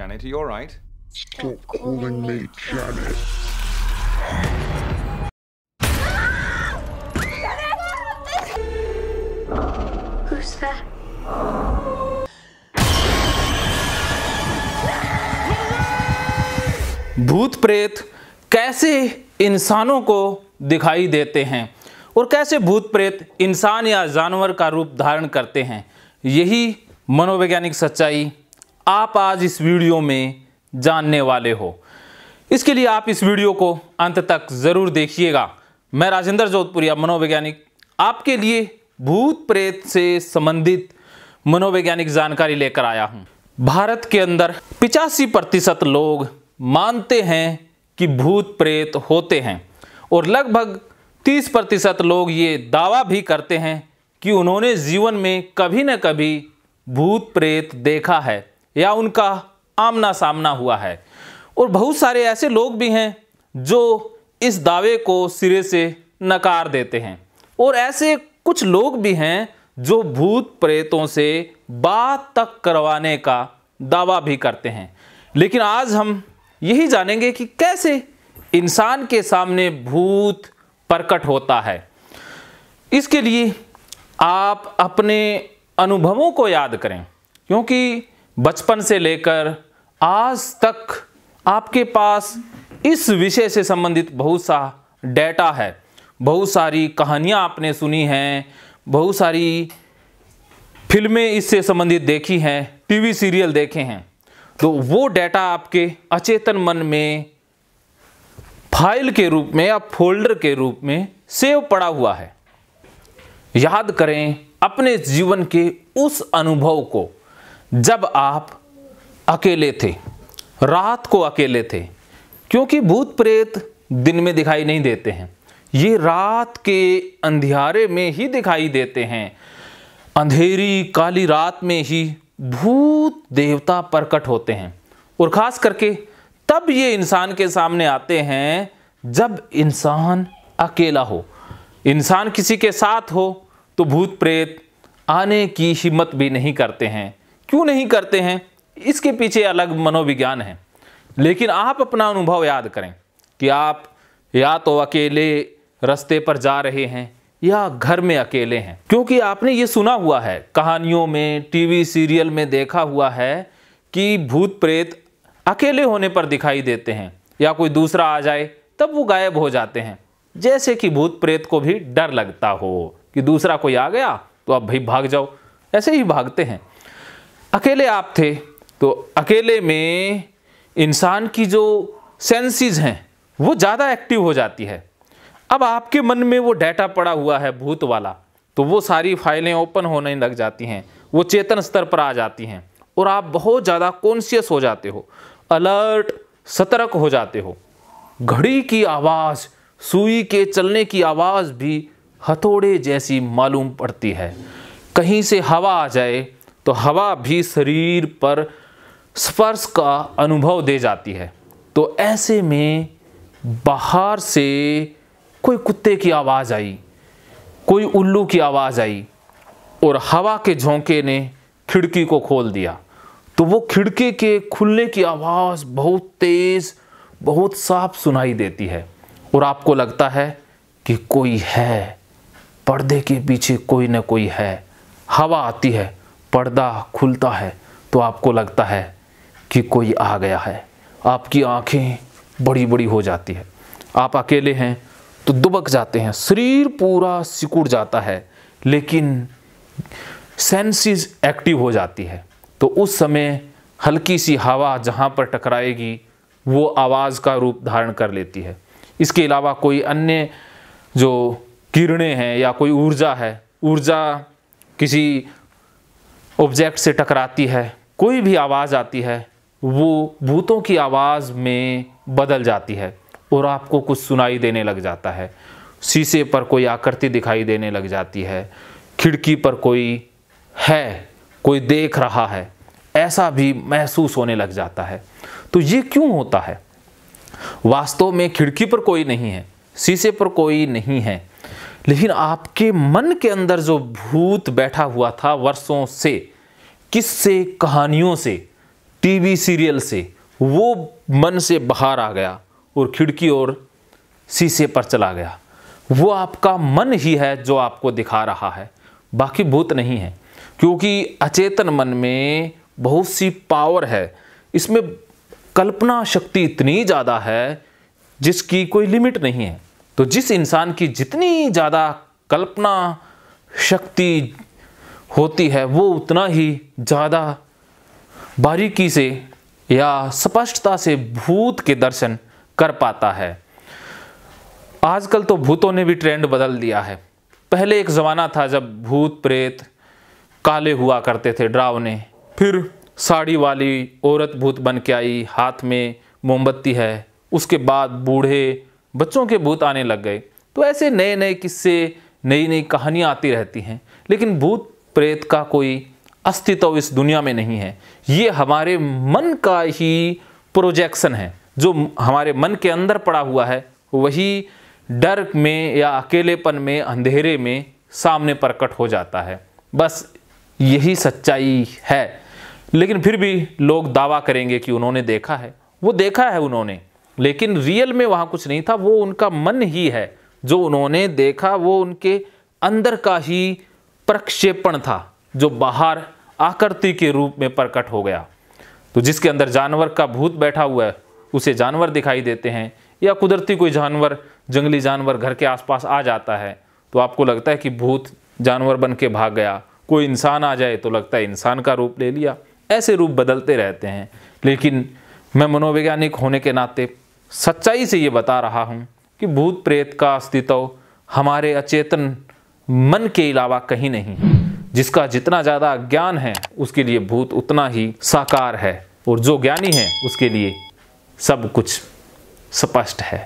Janet, are you all right? Stop calling me Janet. Janet! Who's that? भूत प्रेत कैसे इंसानों को दिखाई देते हैं और कैसे भूत प्रेत इंसान या जानवर का रूप धारण करते हैं यही मनोवैज्ञानिक सच्चाई आप आज इस वीडियो में जानने वाले हो इसके लिए आप इस वीडियो को अंत तक ज़रूर देखिएगा मैं राजेंद्र जोधपुरिया मनोवैज्ञानिक आपके लिए भूत प्रेत से संबंधित मनोवैज्ञानिक जानकारी लेकर आया हूँ भारत के अंदर पिचासी प्रतिशत लोग मानते हैं कि भूत प्रेत होते हैं और लगभग 30 प्रतिशत लोग ये दावा भी करते हैं कि उन्होंने जीवन में कभी न कभी भूत प्रेत देखा है या उनका आमना सामना हुआ है और बहुत सारे ऐसे लोग भी हैं जो इस दावे को सिरे से नकार देते हैं और ऐसे कुछ लोग भी हैं जो भूत प्रेतों से बात तक करवाने का दावा भी करते हैं लेकिन आज हम यही जानेंगे कि कैसे इंसान के सामने भूत प्रकट होता है इसके लिए आप अपने अनुभवों को याद करें क्योंकि बचपन से लेकर आज तक आपके पास इस विषय से संबंधित बहुत सा डेटा है बहुत सारी कहानियाँ आपने सुनी हैं बहुत सारी फिल्में इससे संबंधित देखी हैं टीवी सीरियल देखे हैं तो वो डेटा आपके अचेतन मन में फाइल के रूप में या फोल्डर के रूप में सेव पड़ा हुआ है याद करें अपने जीवन के उस अनुभव को जब आप अकेले थे रात को अकेले थे क्योंकि भूत प्रेत दिन में दिखाई नहीं देते हैं ये रात के अंधियारे में ही दिखाई देते हैं अंधेरी काली रात में ही भूत देवता प्रकट होते हैं और ख़ास करके तब ये इंसान के सामने आते हैं जब इंसान अकेला हो इंसान किसी के साथ हो तो भूत प्रेत आने की हिम्मत भी नहीं करते हैं क्यों नहीं करते हैं इसके पीछे अलग मनोविज्ञान है लेकिन आप अपना अनुभव याद करें कि आप या तो अकेले रास्ते पर जा रहे हैं या घर में अकेले हैं क्योंकि आपने ये सुना हुआ है कहानियों में टीवी सीरियल में देखा हुआ है कि भूत प्रेत अकेले होने पर दिखाई देते हैं या कोई दूसरा आ जाए तब वो गायब हो जाते हैं जैसे कि भूत प्रेत को भी डर लगता हो कि दूसरा कोई आ गया तो आप भाई भाग जाओ ऐसे ही भागते हैं अकेले आप थे तो अकेले में इंसान की जो सेंसेस हैं वो ज़्यादा एक्टिव हो जाती है अब आपके मन में वो डाटा पड़ा हुआ है भूत वाला तो वो सारी फाइलें ओपन होने लग जाती हैं वो चेतन स्तर पर आ जाती हैं और आप बहुत ज़्यादा कॉन्शियस हो जाते हो अलर्ट सतर्क हो जाते हो घड़ी की आवाज़ सुई के चलने की आवाज़ भी हथौड़े जैसी मालूम पड़ती है कहीं से हवा आ जाए तो हवा भी शरीर पर स्पर्श का अनुभव दे जाती है तो ऐसे में बाहर से कोई कुत्ते की आवाज़ आई कोई उल्लू की आवाज़ आई और हवा के झोंके ने खिड़की को खोल दिया तो वो खिड़की के खुलने की आवाज़ बहुत तेज़ बहुत साफ सुनाई देती है और आपको लगता है कि कोई है पर्दे के पीछे कोई ना कोई है हवा आती है पर्दा खुलता है तो आपको लगता है कि कोई आ गया है आपकी आंखें बड़ी बड़ी हो जाती है आप अकेले हैं तो दुबक जाते हैं शरीर पूरा सिकुड़ जाता है लेकिन सेंसेस एक्टिव हो जाती है तो उस समय हल्की सी हवा जहाँ पर टकराएगी वो आवाज़ का रूप धारण कर लेती है इसके अलावा कोई अन्य जो किरणें हैं या कोई ऊर्जा है ऊर्जा किसी ऑब्जेक्ट से टकराती है कोई भी आवाज़ आती है वो भूतों की आवाज़ में बदल जाती है और आपको कुछ सुनाई देने लग जाता है शीशे पर कोई आकृति दिखाई देने लग जाती है खिड़की पर कोई है कोई देख रहा है ऐसा भी महसूस होने लग जाता है तो ये क्यों होता है वास्तव में खिड़की पर कोई नहीं है शीशे पर कोई नहीं है लेकिन आपके मन के अंदर जो भूत बैठा हुआ था वर्षों से किससे कहानियों से टीवी सीरियल से वो मन से बाहर आ गया और खिड़की और शीशे पर चला गया वो आपका मन ही है जो आपको दिखा रहा है बाकी भूत नहीं है क्योंकि अचेतन मन में बहुत सी पावर है इसमें कल्पना शक्ति इतनी ज़्यादा है जिसकी कोई लिमिट नहीं है तो जिस इंसान की जितनी ज़्यादा कल्पना शक्ति होती है वो उतना ही ज़्यादा बारीकी से या स्पष्टता से भूत के दर्शन कर पाता है आजकल तो भूतों ने भी ट्रेंड बदल दिया है पहले एक ज़माना था जब भूत प्रेत काले हुआ करते थे ड्रावने फिर साड़ी वाली औरत भूत बन के आई हाथ में मोमबत्ती है उसके बाद बूढ़े बच्चों के भूत आने लग गए तो ऐसे नए नए किस्से नई नई कहानियाँ आती रहती हैं लेकिन भूत प्रेत का कोई अस्तित्व इस दुनिया में नहीं है ये हमारे मन का ही प्रोजेक्शन है जो हमारे मन के अंदर पड़ा हुआ है वही डर में या अकेलेपन में अंधेरे में सामने प्रकट हो जाता है बस यही सच्चाई है लेकिन फिर भी लोग दावा करेंगे कि उन्होंने देखा है वो देखा है उन्होंने लेकिन रियल में वहाँ कुछ नहीं था वो उनका मन ही है जो उन्होंने देखा वो उनके अंदर का ही प्रक्षेपण था जो बाहर आकृति के रूप में प्रकट हो गया तो जिसके अंदर जानवर का भूत बैठा हुआ है उसे जानवर दिखाई देते हैं या कुदरती कोई जानवर जंगली जानवर घर के आसपास आ जाता है तो आपको लगता है कि भूत जानवर बन के भाग गया कोई इंसान आ जाए तो लगता है इंसान का रूप ले लिया ऐसे रूप बदलते रहते हैं लेकिन मैं मनोवैज्ञानिक होने के नाते सच्चाई से ये बता रहा हूँ कि भूत प्रेत का अस्तित्व हमारे अचेतन मन के अलावा कहीं नहीं जिसका जितना ज़्यादा ज्ञान है उसके लिए भूत उतना ही साकार है और जो ज्ञानी है उसके लिए सब कुछ स्पष्ट है